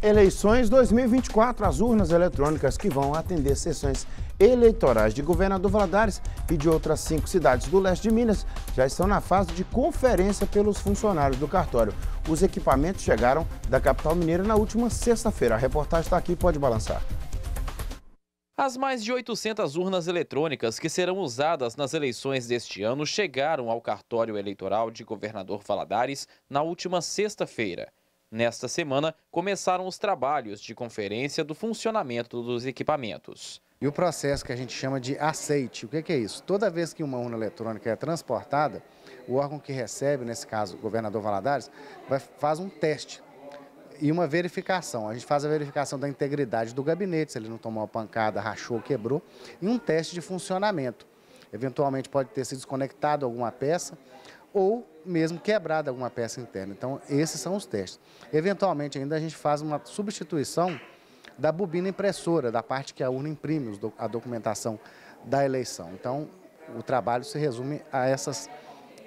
Eleições 2024, as urnas eletrônicas que vão atender sessões eleitorais de Governador Valadares e de outras cinco cidades do leste de Minas já estão na fase de conferência pelos funcionários do cartório. Os equipamentos chegaram da capital mineira na última sexta-feira. A reportagem está aqui, pode balançar. As mais de 800 urnas eletrônicas que serão usadas nas eleições deste ano chegaram ao cartório eleitoral de Governador Valadares na última sexta-feira. Nesta semana, começaram os trabalhos de conferência do funcionamento dos equipamentos. E o processo que a gente chama de aceite, o que é isso? Toda vez que uma urna eletrônica é transportada, o órgão que recebe, nesse caso o governador Valadares, faz um teste e uma verificação. A gente faz a verificação da integridade do gabinete, se ele não tomou uma pancada, rachou, quebrou, e um teste de funcionamento. Eventualmente pode ter se desconectado alguma peça ou mesmo quebrada alguma peça interna. Então, esses são os testes. Eventualmente, ainda a gente faz uma substituição da bobina impressora, da parte que a urna imprime a documentação da eleição. Então, o trabalho se resume a essas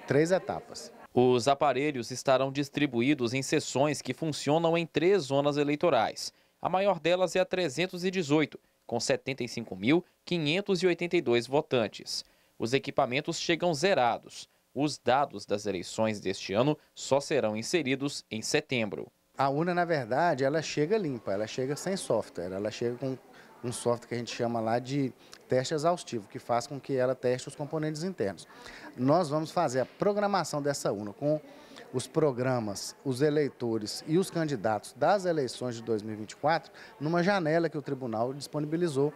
três etapas. Os aparelhos estarão distribuídos em sessões que funcionam em três zonas eleitorais. A maior delas é a 318, com 75.582 votantes. Os equipamentos chegam zerados. Os dados das eleições deste ano só serão inseridos em setembro. A urna, na verdade, ela chega limpa, ela chega sem software, ela chega com um software que a gente chama lá de teste exaustivo, que faz com que ela teste os componentes internos. Nós vamos fazer a programação dessa urna com os programas, os eleitores e os candidatos das eleições de 2024 numa janela que o tribunal disponibilizou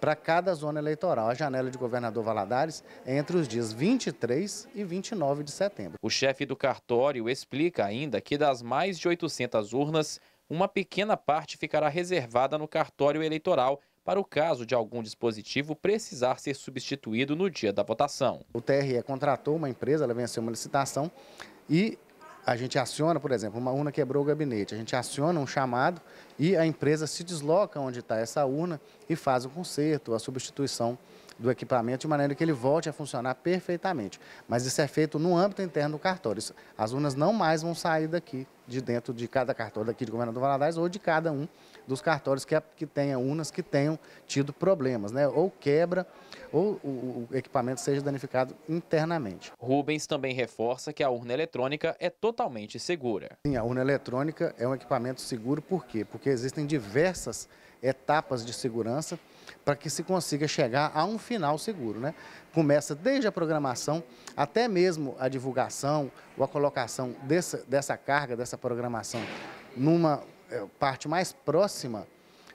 para cada zona eleitoral. A janela de governador Valadares é entre os dias 23 e 29 de setembro. O chefe do cartório explica ainda que das mais de 800 urnas, uma pequena parte ficará reservada no cartório eleitoral para o caso de algum dispositivo precisar ser substituído no dia da votação. O TRE contratou uma empresa, ela venceu uma licitação e a gente aciona, por exemplo, uma urna quebrou o gabinete, a gente aciona um chamado e a empresa se desloca onde está essa urna e faz o conserto, a substituição do equipamento de maneira que ele volte a funcionar perfeitamente. Mas isso é feito no âmbito interno do cartório. As urnas não mais vão sair daqui, de dentro de cada cartório daqui de Governador Valadares ou de cada um dos cartórios que, que tenha urnas que tenham tido problemas, né? ou quebra, ou o, o equipamento seja danificado internamente. Rubens também reforça que a urna eletrônica é totalmente segura. Sim, a urna eletrônica é um equipamento seguro por quê? Porque existem diversas etapas de segurança para que se consiga chegar a um final seguro. Né? Começa desde a programação até mesmo a divulgação ou a colocação dessa, dessa carga, dessa programação, numa eh, parte mais próxima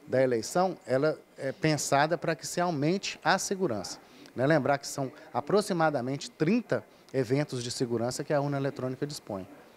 da eleição, ela é pensada para que se aumente a segurança. Né? Lembrar que são aproximadamente 30 eventos de segurança que a urna eletrônica dispõe.